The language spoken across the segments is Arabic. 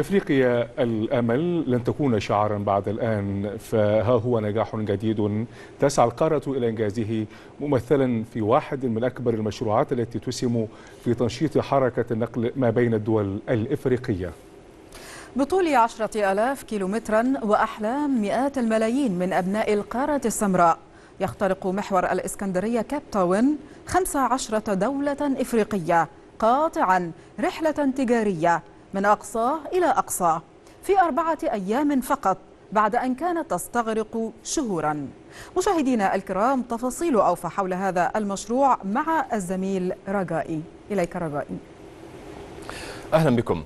إفريقيا الأمل لن تكون شعارا بعد الآن فها هو نجاح جديد تسعى القارة إلى إنجازه ممثلا في واحد من أكبر المشروعات التي تسهم في تنشيط حركة النقل ما بين الدول الإفريقية بطول عشرة ألاف كيلومترا وأحلام مئات الملايين من أبناء القارة السمراء يخترق محور الإسكندرية كاب تاون 15 دولة إفريقية قاطعا رحلة تجارية من أقصى إلى أقصى في أربعة أيام فقط بعد أن كانت تستغرق شهورا مشاهدينا الكرام تفاصيل أوفى حول هذا المشروع مع الزميل رجائي إليك رجائي أهلا بكم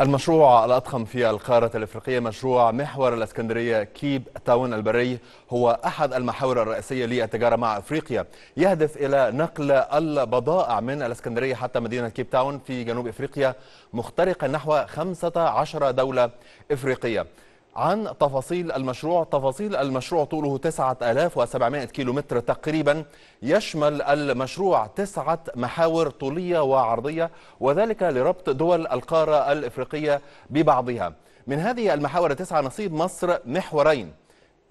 المشروع الأضخم في القارة الإفريقية مشروع محور الإسكندرية كيب تاون البري هو أحد المحاور الرئيسية للتجارة مع أفريقيا يهدف إلى نقل البضائع من الإسكندرية حتى مدينة كيب تاون في جنوب إفريقيا مخترقا نحو 15 دولة إفريقية عن تفاصيل المشروع تفاصيل المشروع طوله 9700 كيلومتر تقريبا يشمل المشروع تسعة محاور طولية وعرضية وذلك لربط دول القارة الإفريقية ببعضها من هذه المحاور التسعة نصيب مصر محورين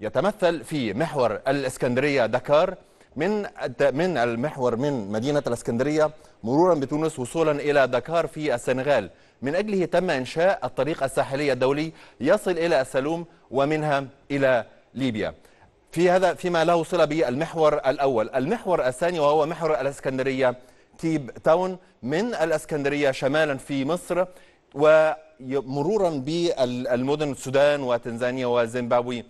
يتمثل في محور الإسكندرية دكار من من المحور من مدينة الإسكندرية مرورا بتونس وصولا إلى دكار في السنغال من أجله تم إنشاء الطريق الساحلي الدولي يصل إلى السلوم ومنها إلى ليبيا في هذا فيما له صلة بالمحور الأول المحور الثاني وهو محور الإسكندرية تيب تاون من الإسكندرية شمالا في مصر ومرورا بالمدن السودان وتنزانيا وزيمبابوي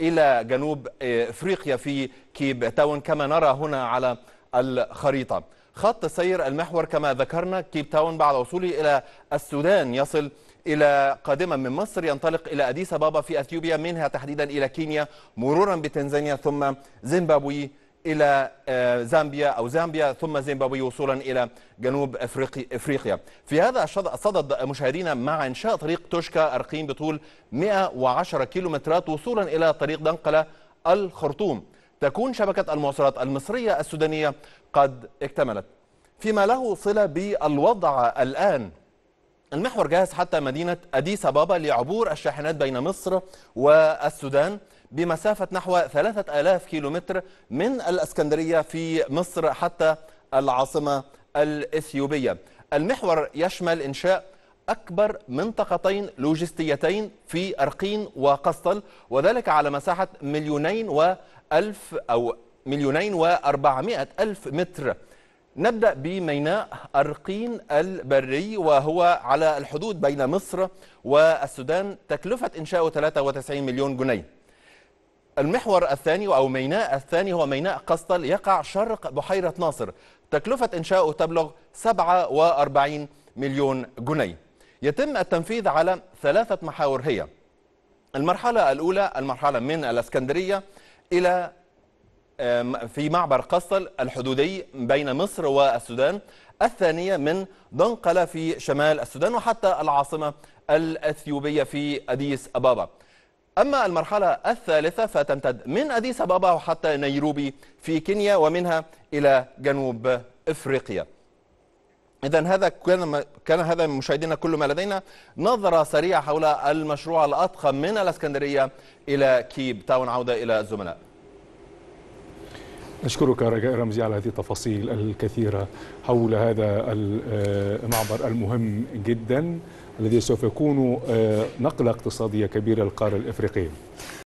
إلى جنوب إفريقيا في كيب تاون كما نرى هنا على الخريطة خط سير المحور كما ذكرنا كيب تاون بعد وصوله إلى السودان يصل إلى قادما من مصر ينطلق إلى أديس بابا في أثيوبيا منها تحديدا إلى كينيا مرورا بتنزانيا ثم زيمبابوي إلى آه، زامبيا أو زامبيا ثم زيمبابوي وصولا إلى جنوب إفريقيا في هذا الصدد مشاهدينا مع إنشاء طريق توشكا أرقيم بطول 110 كيلومترات وصولا إلى طريق دنقلة الخرطوم تكون شبكة المواصلات المصرية السودانية قد اكتملت فيما له صلة بالوضع الآن المحور جاهز حتى مدينة أديس أبابا لعبور الشاحنات بين مصر والسودان بمسافة نحو 3000 كيلومتر من الأسكندرية في مصر حتى العاصمة الإثيوبية المحور يشمل إنشاء أكبر منطقتين لوجستيتين في أرقين وقسطل وذلك على مساحة مليونين وألف أو مليونين وأربعمائة ألف متر نبدأ بميناء أرقين البري وهو على الحدود بين مصر والسودان تكلفة إنشاؤه 93 مليون جنيه المحور الثاني أو ميناء الثاني هو ميناء قسطل يقع شرق بحيرة ناصر تكلفة إنشاؤه تبلغ 47 مليون جنيه يتم التنفيذ على ثلاثة محاور هي المرحلة الأولى المرحلة من الإسكندرية إلى في معبر قسطل الحدودي بين مصر والسودان الثانية من دنقلة في شمال السودان وحتى العاصمة الأثيوبية في أديس أبابا أما المرحلة الثالثة فتمتد من أديس أبابا وحتى نيروبي في كينيا ومنها إلى جنوب إفريقيا إذا هذا كان كان هذا مشاهدينا كل ما لدينا نظرة سريعة حول المشروع الأضخم من الإسكندرية إلى كيب تاون عودة إلى الزملاء نشكرك رجاء رمزي على هذه التفاصيل الكثيرة حول هذا آه، المعبر المهم جدا الذي سوف يكون آه، نقلة اقتصادية كبيرة للقارة الإفريقية